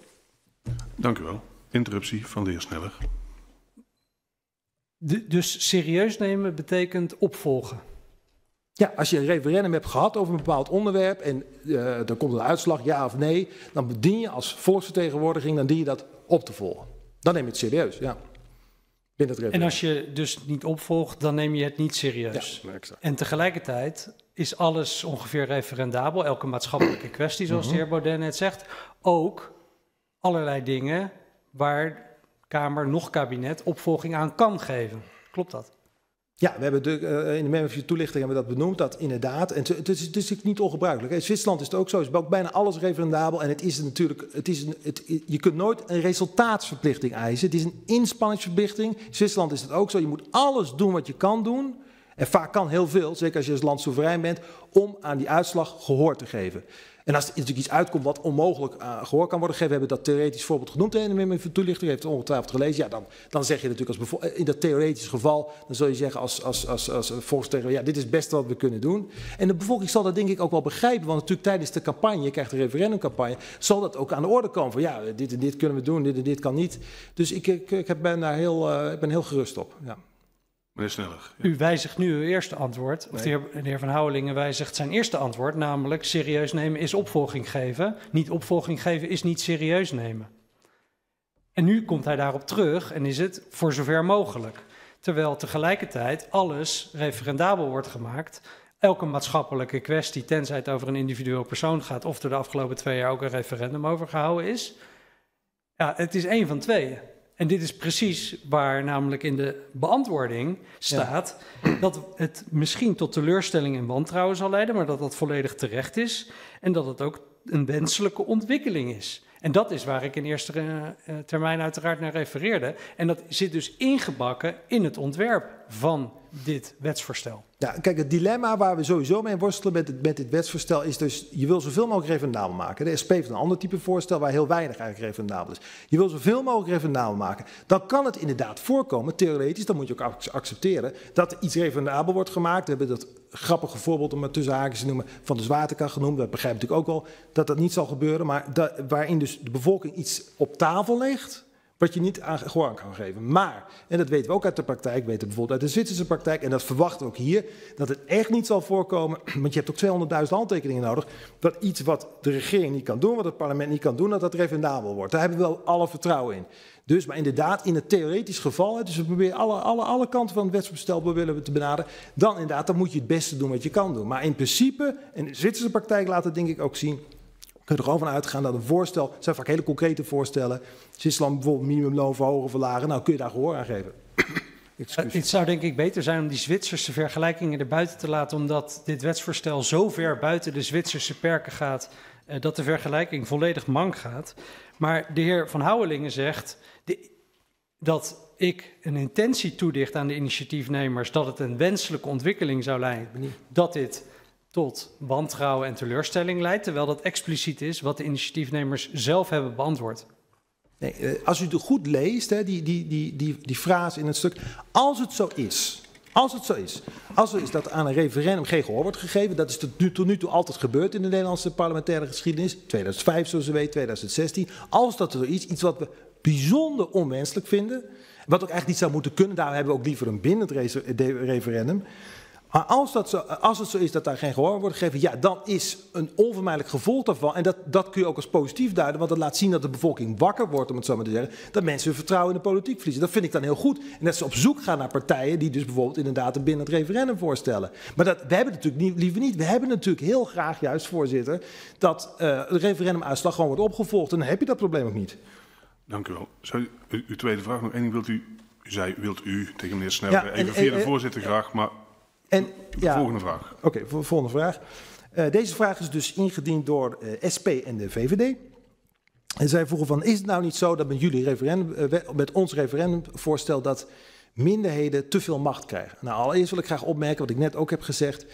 Dank u wel. Interruptie van de heer Sneller. De, dus serieus nemen betekent opvolgen. Ja, als je een referendum hebt gehad over een bepaald onderwerp en uh, eh, dan komt een uitslag, ja of nee, dan bedien je als volksvertegenwoordiging, dan dien je dat op te volgen. Dan neem je het serieus, ja. Binnen het en als je dus niet opvolgt, dan neem je het niet serieus. Ja, en tegelijkertijd is alles ongeveer referendabel, elke maatschappelijke kwestie, zoals de heer mhm. Baudet net zegt. Ook allerlei dingen waar Kamer nog kabinet opvolging aan kan geven. Klopt dat? Ja, we hebben de, eh, in de Membership toelichting hebben dat benoemd, dat inderdaad. En het is, het niet ongebruikelijk. In Zwitserland is het ook zo, is ook bijna alles referendabel. En het is natuurlijk, het is het, je kunt nooit een resultaatsverplichting eisen. Het is een inspanningsverplichting. In Zwitserland is het ook zo, je moet alles doen wat je kan doen. En vaak kan heel veel, zeker als je als land soeverein bent, om aan die uitslag gehoor te geven. En als er natuurlijk iets uitkomt wat onmogelijk eh, gehoord kan worden geven we hebben dat theoretisch voorbeeld genoemd. En in mijn toelichting heeft het ongetwijfeld gelezen. Ja, dan, dan zeg je natuurlijk als eh, in dat theoretisch geval, dan zul je zeggen als, als, als, als eh, volksvertegenwoordiger, ja, dit is best wat we kunnen doen. En de bevolking zal dat denk ik ook wel begrijpen, want natuurlijk tijdens de campagne, je krijgt de referendumcampagne, zal dat ook aan de orde komen. Van ja, dit en dit kunnen we doen, dit en dit kan niet. Dus ik, ik, ik ben daar heel, ik ben heel gerust op. Ja. U wijzigt nu uw eerste antwoord. Of de, heer, Van Houwelingen wijzigt zijn eerste antwoord, namelijk serieus nemen is opvolging geven. Niet opvolging geven is niet serieus nemen. En nu komt hij daarop terug en is het voor zover mogelijk. Terwijl tegelijkertijd alles referendabel wordt gemaakt. Elke maatschappelijke kwestie, tenzij het over een individueel persoon gaat, of er de afgelopen twee jaar ook een referendum over gehouden is. Ja, het is één van tweeën. En dit is precies waar namelijk in de beantwoording staat dat het misschien tot teleurstelling en wantrouwen zal leiden, maar dat dat volledig terecht is en dat het ook een wenselijke ontwikkeling is. En dat is waar ik in eerste eh, eh, termijn uiteraard naar refereerde. En dat zit dus ingebakken in het ontwerp van dit wetsvoorstel? Ja, kijk, het dilemma waar we sowieso mee worstelen met, met dit wetsvoorstel is dus, je wil zoveel mogelijk referendabel maken. De SP heeft een ander type voorstel waar heel weinig eigenlijk referendabel is. Je wil zoveel mogelijk referendabel maken. Dan kan het inderdaad voorkomen, theoretisch, dan moet je ook accepteren, dat iets referendabel wordt gemaakt. We hebben dat grappige voorbeeld, om het tussen haakjes te noemen, van de zwaartekracht genoemd. Dat begrijp ik natuurlijk ook al, dat dat niet zal gebeuren. Maar dat, waarin dus de bevolking iets op tafel legt wat je niet aan gewoon kan geven. Maar, en dat weten we ook uit de praktijk, weten we bijvoorbeeld uit de Zwitserse praktijk, en dat verwachten we ook hier, dat het echt niet zal voorkomen, *clears throat* want je hebt ook 200.000 handtekeningen nodig, dat iets wat de regering niet kan doen, wat het parlement niet kan doen, dat dat referendabel wordt. Daar hebben we wel alle vertrouwen in. Dus, maar inderdaad, in het theoretisch geval, dus we proberen alle, alle, alle kanten van het wetsbestel willen we te benaderen, dan inderdaad, dan moet je het beste doen wat je kan doen. Maar in principe, en de Zwitserse praktijk laat het denk ik ook zien, kunt er gewoon van uitgaan dat een voorstel, het zijn vaak hele concrete voorstellen. Zwitserland bijvoorbeeld minimumloon verhogen of verlagen? Nou, kun je daar gehoor aan geven. Uh, *coughs* het zou denk ik beter zijn om die Zwitserse vergelijkingen erbuiten te laten, omdat dit wetsvoorstel zo ver buiten de Zwitserse perken gaat eh, dat de vergelijking volledig mank gaat. Maar de heer Van Houwelingen zegt dat ik een intentie toedicht aan de initiatiefnemers dat het een wenselijke ontwikkeling zou leiden. Dat dit tot wantrouwen en teleurstelling leidt, terwijl dat expliciet is wat de initiatiefnemers zelf hebben beantwoord. Nee, eh, als u het goed leest, hè, die, die, die, die, die frase in het stuk, als het zo is, als het zo is, als er is dat aan een referendum geen gehoor wordt gegeven, dat is tot nu, tot toe altijd gebeurd in de Nederlandse parlementaire geschiedenis, 2005 zoals u weet, 2016, als dat er zo is, iets wat we bijzonder onwenselijk vinden, wat ook eigenlijk niet zou moeten kunnen, daar hebben we ook liever een bindend referendum, maar als, dat zo, als het zo is dat daar geen gehoor wordt gegeven, ja, dan is een onvermijdelijk gevolg daarvan. En dat, dat kun je ook als positief duiden, want dat laat zien dat de bevolking wakker wordt, om het zo maar te zeggen. Dat mensen hun vertrouwen in de politiek verliezen. Dat vind ik dan heel goed. En dat ze op zoek gaan naar partijen die dus bijvoorbeeld inderdaad een binnen het referendum voorstellen. Maar dat, we hebben het natuurlijk niet, liever niet. We hebben natuurlijk heel graag, juist voorzitter, dat uh, de referendumuitslag gewoon wordt opgevolgd. En dan heb je dat probleem ook niet. Dank u wel. Zou u, uw tweede vraag nog één wilt u. U wilt u tegen meneer Sneller, ja, even via de voorzitter graag, maar en, ja, volgende vraag. Oké, volgende vraag. Eh, deze vraag is dus ingediend door eh, SP en de VVD. En zij vroegen van, is het nou niet zo dat met, jullie referendum, eh, met ons referendumvoorstel dat minderheden te veel macht krijgen? Nou, allereerst wil ik graag opmerken wat ik net ook heb gezegd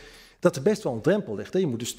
dat er best wel een drempel ligt. Je moet dus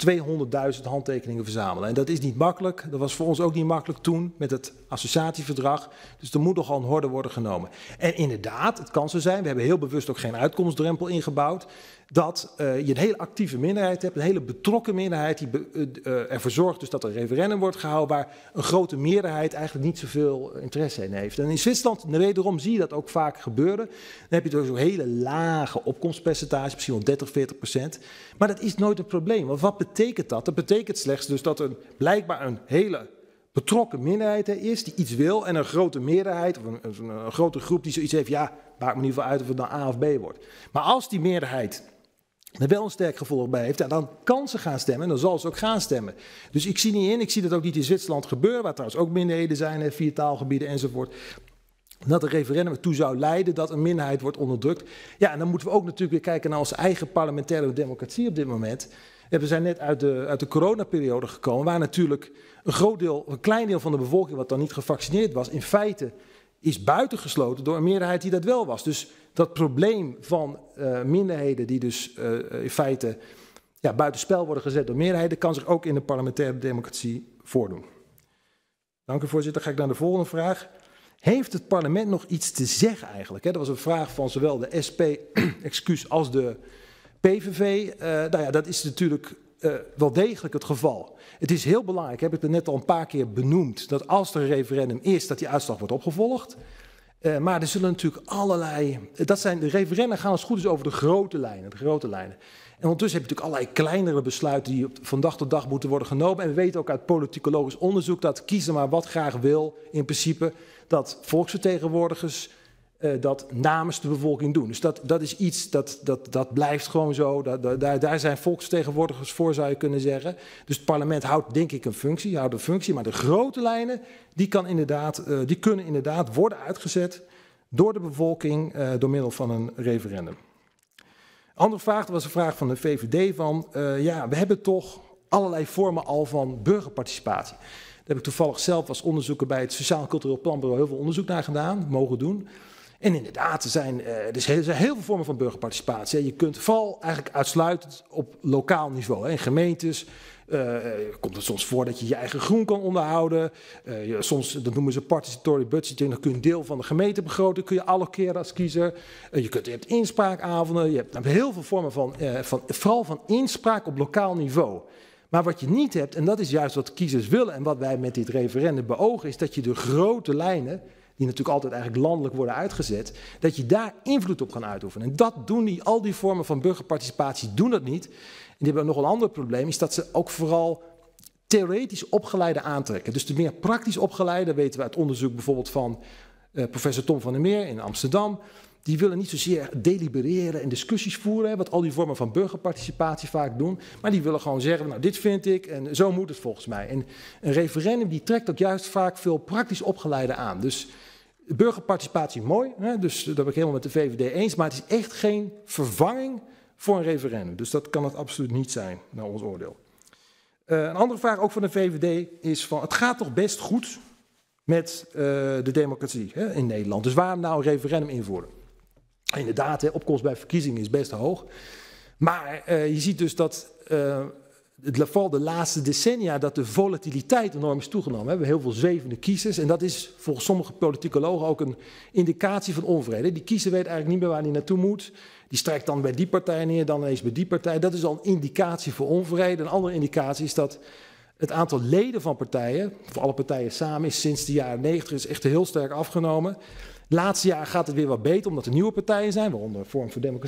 200.000 handtekeningen verzamelen. En dat is niet makkelijk. Dat was voor ons ook niet makkelijk toen met het associatieverdrag. Dus er moet nogal een horde worden genomen. En inderdaad, het kan zo zijn. We hebben heel bewust ook geen uitkomstdrempel ingebouwd dat eh, je een hele actieve minderheid hebt, een hele betrokken minderheid, die be, eh, eh, ervoor zorgt dus dat er een referendum wordt gehouden waar een grote meerderheid eigenlijk niet zoveel interesse in heeft. En in Zwitserland, wederom, zie je dat ook vaak gebeuren. Dan heb je dus een hele lage opkomstpercentage, misschien wel 30, 40 procent. Maar dat is nooit een probleem, want wat betekent dat? Dat betekent slechts dus dat er blijkbaar een hele betrokken minderheid is die iets wil en een grote meerderheid of een, een, grote groep die zoiets heeft, ja, maakt me niet veel uit of het dan nou A of B wordt. Maar als die meerderheid er wel een sterk gevolg bij heeft. En dan kan ze gaan stemmen en dan zal ze ook gaan stemmen. Dus ik zie niet in, ik zie dat ook niet in Zwitserland gebeuren, waar trouwens ook minderheden zijn, vier taalgebieden enzovoort. Dat een referendum ertoe zou leiden dat een minderheid wordt onderdrukt. Ja, en dan moeten we ook natuurlijk weer kijken naar onze eigen parlementaire democratie op dit moment. we zijn net uit de, uit de coronaperiode gekomen, waar natuurlijk een groot deel, een klein deel van de bevolking, wat dan niet gevaccineerd was, in feite is buitengesloten door een meerderheid die dat wel was. Dus dat probleem van eh, minderheden die dus eh, in feite ja, buitenspel worden gezet door meerderheden, kan zich ook in de parlementaire democratie voordoen. Dank u voorzitter. Ga ik naar de volgende vraag. Heeft het parlement nog iets te zeggen eigenlijk? Dat was een vraag van zowel de SP *clears throat* excuus, als de PVV. Eh, nou ja, dat is natuurlijk eh, wel degelijk het geval. Het is heel belangrijk, heb ik het net al een paar keer benoemd, dat als er een referendum is, dat die uitslag wordt opgevolgd. Eh, maar er zullen natuurlijk allerlei. Eh, dat zijn, de referenda gaan als goed is over de grote lijnen. De grote lijnen. En ondertussen heb je natuurlijk allerlei kleinere besluiten die van dag tot dag moeten worden genomen. En we weten ook uit politicologisch onderzoek dat kiezen maar wat graag wil, in principe, dat volksvertegenwoordigers eh, dat namens de bevolking doen. Dus dat, dat is iets dat, dat, dat blijft gewoon zo. daar, daar zijn volksvertegenwoordigers voor, zou je kunnen zeggen. Dus het parlement houdt denk ik een functie, houdt een functie. Maar de grote lijnen, die, kan inderdaad, eh, die kunnen inderdaad worden uitgezet door de bevolking eh, door middel van een referendum. Andere vraag, dat was een vraag van de VVD van, ja, we hebben toch allerlei vormen al van burgerparticipatie. Daar heb ik toevallig zelf als onderzoeker bij het Sociaal Cultureel Planbureau heel veel onderzoek naar gedaan, mogen doen. En inderdaad, er zijn, eh, er zijn heel veel vormen van burgerparticipatie. Je kunt vooral eigenlijk uitsluitend op lokaal niveau, in gemeentes, uh, komt het soms voor dat je je eigen groen kan onderhouden. Eh, je, soms, dat noemen ze participatory budgeting, dan kun je een deel van de gemeentebegroting kun je allokeren als kiezer. je, kunt, je hebt inspraakavonden, je hebt heel veel vormen van, van, vooral van inspraak op lokaal niveau. Maar wat je niet hebt, en dat is juist wat kiezers willen en wat wij met dit referendum beogen, is dat je de grote lijnen die natuurlijk altijd eigenlijk landelijk worden uitgezet, dat je daar invloed op kan uitoefenen. En dat doen die, al die vormen van burgerparticipatie doen dat niet. En die hebben nog een ander probleem, is dat ze ook vooral theoretisch opgeleide aantrekken. Dus de meer praktisch opgeleide, weten we uit onderzoek bijvoorbeeld van eh, professor Tom van der Meer in Amsterdam, die willen niet zozeer delibereren en discussies voeren, wat al die vormen van burgerparticipatie vaak doen, maar die willen gewoon zeggen, nou dit vind ik en zo moet het volgens mij. En een referendum die trekt ook juist vaak veel praktisch opgeleide aan. Dus burgerparticipatie mooi, hè, dus dat ben ik helemaal met de VVD eens, maar het is echt geen vervanging voor een referendum. Dus dat kan het absoluut niet zijn, naar ons oordeel. Eh, een andere vraag ook van de VVD is van, het gaat toch best goed met eh, de democratie hè, in Nederland, dus waarom nou een referendum invoeren? Inderdaad, de opkomst bij verkiezingen is best hoog. Maar eh, je ziet dus dat eh, het vooral de laatste decennia dat de volatiliteit enorm is toegenomen. We hebben heel veel zwevende kiezers en dat is volgens sommige politicologen ook een indicatie van onvrede. Die kiezer weet eigenlijk niet meer waar hij naartoe moet. Die strijkt dan bij die partij neer, dan eens bij die partij. Dat is al een indicatie voor onvrede. Een andere indicatie is dat het aantal leden van partijen, voor alle partijen samen, is sinds de jaren 90 is echt heel sterk afgenomen laatste jaar gaat het weer wat beter, omdat er nieuwe partijen zijn, waaronder Vorm voor Democratie